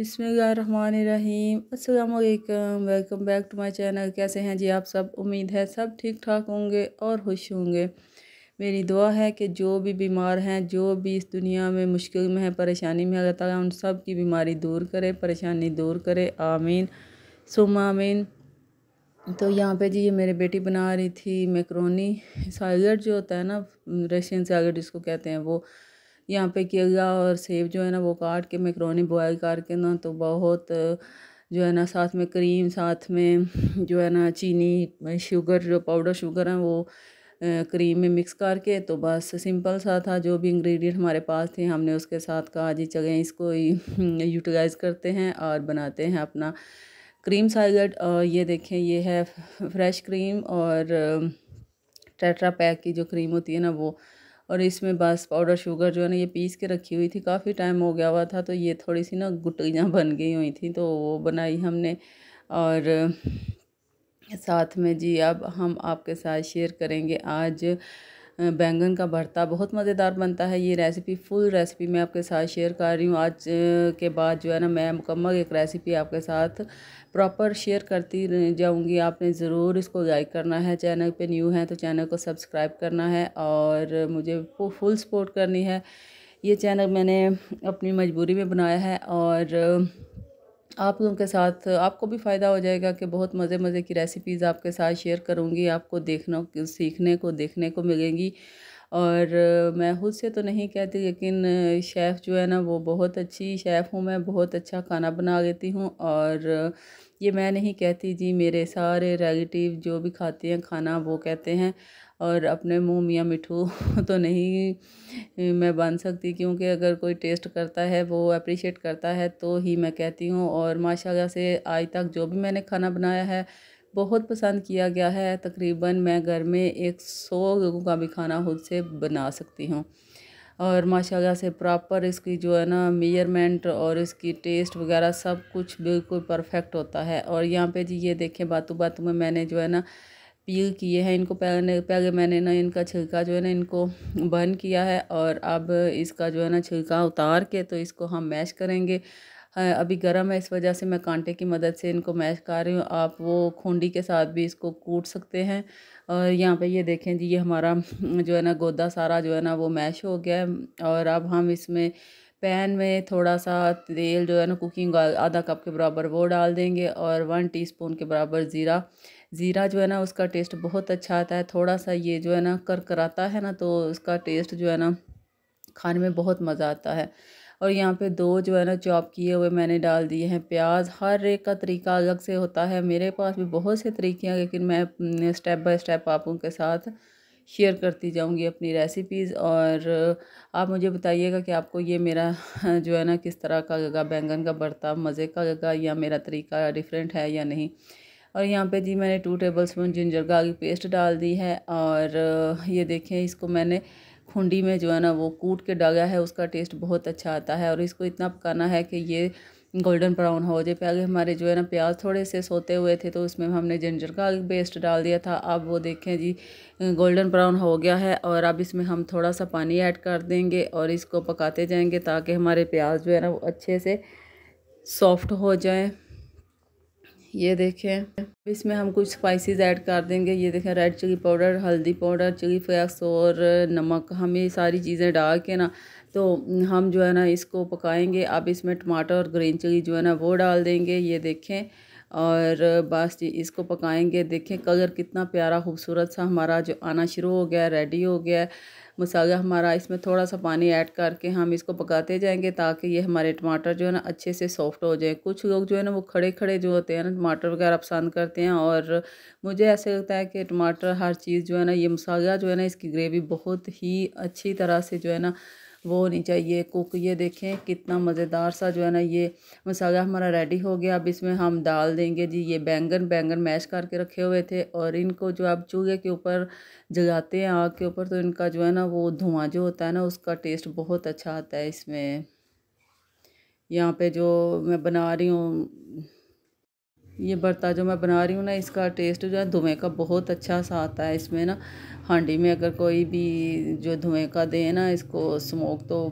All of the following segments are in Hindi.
बिसमीम अल्लाम welcome back to my channel कैसे हैं जी आप सब उम्मीद है सब ठीक ठाक होंगे और खुश होंगे मेरी दुआ है कि जो भी बीमार हैं जो भी इस दुनिया में मुश्किल में है परेशानी में अल्लाह ताला उन सब की बीमारी दूर करे परेशानी दूर करे आमीन सुम आमीन तो यहाँ पे जी ये मेरी बेटी बना रही थी मैक्रोनी सैलड जो होता है ना रशियन सैलड जिसको कहते हैं वो यहाँ पे किया गया और सेब जो है ना वो काट के मैक्रोनी बॉयल करके ना तो बहुत जो है ना साथ में क्रीम साथ में जो है ना चीनी शुगर जो पाउडर शुगर है वो क्रीम में मिक्स करके तो बस सिंपल सा था जो भी इंग्रेडिएंट हमारे पास थे हमने उसके साथ कहा जी चलें इसको यूटिलाइज़ करते हैं और बनाते हैं अपना क्रीम साइड और ये देखें ये है फ्रेश क्रीम और टेट्रा पैक की जो क्रीम होती है ना वो और इसमें बस पाउडर शुगर जो है ना ये पीस के रखी हुई थी काफ़ी टाइम हो गया हुआ था तो ये थोड़ी सी ना गुटियाँ बन गई हुई थी तो वो बनाई हमने और साथ में जी अब हम आपके साथ शेयर करेंगे आज बैंगन का भरता बहुत मज़ेदार बनता है ये रेसिपी फुल रेसिपी मैं आपके साथ शेयर कर रही हूँ आज के बाद जो है ना मैं मुकम्मल एक रेसिपी आपके साथ प्रॉपर शेयर करती जाऊँगी आपने ज़रूर इसको लाइक करना है चैनल पे न्यू है तो चैनल को सब्सक्राइब करना है और मुझे फुल सपोर्ट करनी है ये चैनल मैंने अपनी मजबूरी में बनाया है और आप लोगों के साथ आपको भी फ़ायदा हो जाएगा कि बहुत मज़े मज़े की रेसिपीज़ आपके साथ शेयर करूँगी आपको देखना सीखने को देखने को मिलेंगी और मैं खुद से तो नहीं कहती लेकिन शेफ़ जो है ना वो बहुत अच्छी शेफ़ हूँ मैं बहुत अच्छा खाना बना लेती हूँ और ये मैं नहीं कहती जी मेरे सारे रिलेटिव जो भी खाते हैं खाना वो कहते हैं और अपने मुंह मियाँ मिठू तो नहीं मैं बन सकती क्योंकि अगर कोई टेस्ट करता है वो अप्रिशिएट करता है तो ही मैं कहती हूँ और माशाल्लाह से आज तक जो भी मैंने खाना बनाया है बहुत पसंद किया गया है तकरीबन मैं घर में एक सौ लोगों का भी खाना खुद से बना सकती हूँ और माशाल्लाह से प्रॉपर इसकी जो है ना मेजरमेंट और इसकी टेस्ट वगैरह सब कुछ बिल्कुल परफेक्ट होता है और यहाँ पे जी ये देखें बातों बातों में मैंने जो है ना पील किए हैं इनको पहले पहले मैंने ना इनका छिलका जो है ना इनको बर्न किया है और अब इसका जो है ना छिलका उतार के तो इसको हम मैश करेंगे हाँ, अभी गर्म है इस वजह से मैं कांटे की मदद से इनको मैश कर रही हूँ आप वो खूंडी के साथ भी इसको कूट सकते हैं और यहाँ पे ये देखें जी ये हमारा जो है ना गोदा सारा जो है ना वो मैश हो गया है और अब हम इसमें पैन में थोड़ा सा तेल जो है ना कुकिंग आधा कप के बराबर वो डाल देंगे और वन टीस्पून के बराबर ज़ीरा ज़ीरा जो है ना उसका टेस्ट बहुत अच्छा आता है थोड़ा सा ये जो है ना कर कराता है ना तो उसका टेस्ट जो है ना खाने में बहुत मज़ा आता है और यहाँ पे दो जो है ना चॉप किए हुए मैंने डाल दिए हैं प्याज हर एक का तरीका अलग से होता है मेरे पास भी बहुत से तरीके हैं लेकिन मैं स्टेप बाय स्टेप आप के साथ शेयर करती जाऊंगी अपनी रेसिपीज़ और आप मुझे बताइएगा कि आपको ये मेरा जो है ना किस तरह का लगा बैंगन का बर्ता मज़े का लगा या मेरा तरीका डिफरेंट है या नहीं और यहाँ पे जी मैंने two tablespoon ginger garlic paste डाल दी है और ये देखें इसको मैंने खुंडी में जो है ना वो कूट के डाला है उसका टेस्ट बहुत अच्छा आता है और इसको इतना पकाना है कि ये गोल्डन ब्राउन हो जाए पहले हमारे जो है ना प्याज थोड़े से सोते हुए थे तो उसमें हमने जिंजर का पेस्ट डाल दिया था अब वो देखें जी गोल्डन ब्राउन हो गया है और अब इसमें हम थोड़ा सा पानी ऐड कर देंगे और इसको पकाते जाएंगे ताकि हमारे प्याज जो है ना वो अच्छे से सॉफ्ट हो जाएँ ये देखें इसमें हम कुछ स्पाइसेस ऐड कर देंगे ये देखें रेड चिली पाउडर हल्दी पाउडर चिली फ्लैक्स और नमक हम ये सारी चीज़ें डाल के ना तो हम जो है ना इसको पकाएंगे अब इसमें टमाटर और ग्रीन चिली जो है ना वो डाल देंगे ये देखें और बस जी इसको पकाएंगे देखें कलर कितना प्यारा खूबसूरत सा हमारा जो आना शुरू हो गया रेडी हो गया मसाला हमारा इसमें थोड़ा सा पानी ऐड करके हम इसको पकाते जाएंगे ताकि ये हमारे टमाटर जो है ना अच्छे से सॉफ्ट हो जाए कुछ लोग जो है ना वो खड़े खड़े जो होते हैं ना टमाटर वगैरह पसंद करते हैं और मुझे ऐसे लगता है कि टमाटर हर चीज़ जो है ना ये मसाला जो है ना इसकी ग्रेवी बहुत ही अच्छी तरह से जो है ना वो होनी चाहिए कुक ये देखें कितना मज़ेदार सा जो है ना ये मसाला हमारा रेडी हो गया अब इसमें हम डाल देंगे जी ये बैंगन बैंगन मैश करके रखे हुए थे और इनको जो आप चूल्हे के ऊपर जलाते हैं आग के ऊपर तो इनका जो है ना वो धुआँ जो होता है ना उसका टेस्ट बहुत अच्छा आता है इसमें यहाँ पे जो मैं बना रही हूँ ये बर्ता जो मैं बना रही हूँ ना इसका टेस्ट जो है धुएँ का बहुत अच्छा सा आता है इसमें ना हांडी में अगर कोई भी जो धुएँ का दे ना इसको स्मोक तो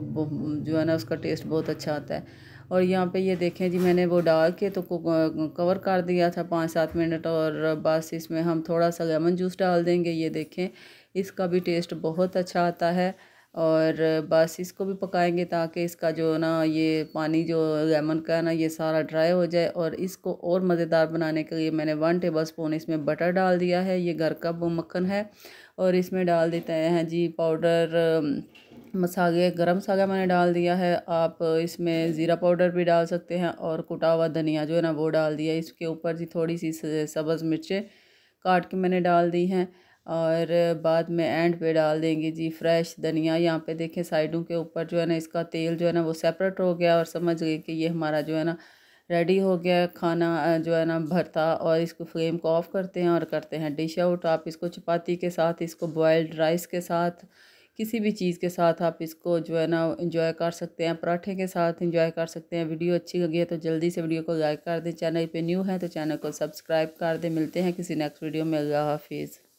जो है ना उसका टेस्ट बहुत अच्छा आता है और यहाँ पे ये देखें जी मैंने वो डाल के तो कवर कर दिया था पाँच सात मिनट और बस इसमें हम थोड़ा सा लेमन जूस डाल देंगे ये देखें इसका भी टेस्ट बहुत अच्छा आता है और बस इसको भी पकाएंगे ताकि इसका जो ना ये पानी जो लेमन का ना ये सारा ड्राई हो जाए और इसको और मज़ेदार बनाने के लिए मैंने वन टेबल स्पून इसमें बटर डाल दिया है ये घर का मक्खन है और इसमें डाल देते हैं जी पाउडर मसाले गरम मसाला मैंने डाल दिया है आप इसमें ज़ीरा पाउडर भी डाल सकते हैं और कुटा हुआ धनिया जो है ना वो डाल दिया इसके ऊपर जी थोड़ी सी सब्ज़ मिर्चें काट के मैंने डाल दी हैं और बाद में एंड पे डाल देंगे जी फ्रेश धनिया यहाँ पे देखें साइडों के ऊपर जो है ना इसका तेल जो है ना वो सेपरेट हो गया और समझ गए कि ये हमारा जो है ना रेडी हो गया खाना जो है ना भरता और इसको फ्लेम को ऑफ़ करते हैं और करते हैं डिश आउट आप इसको चपाती के साथ इसको बॉयल्ड राइस के साथ किसी भी चीज़ के साथ आप इसको जो है ना इंजॉय कर सकते हैं पराठे के साथ इंजॉय कर सकते हैं वीडियो अच्छी लगी है तो जल्दी से वीडियो को लाइक कर दें चैनल पे न्यू है तो चैनल को सब्सक्राइब कर दें मिलते हैं किसी नेक्स्ट वीडियो में अल्लाह हाफिज़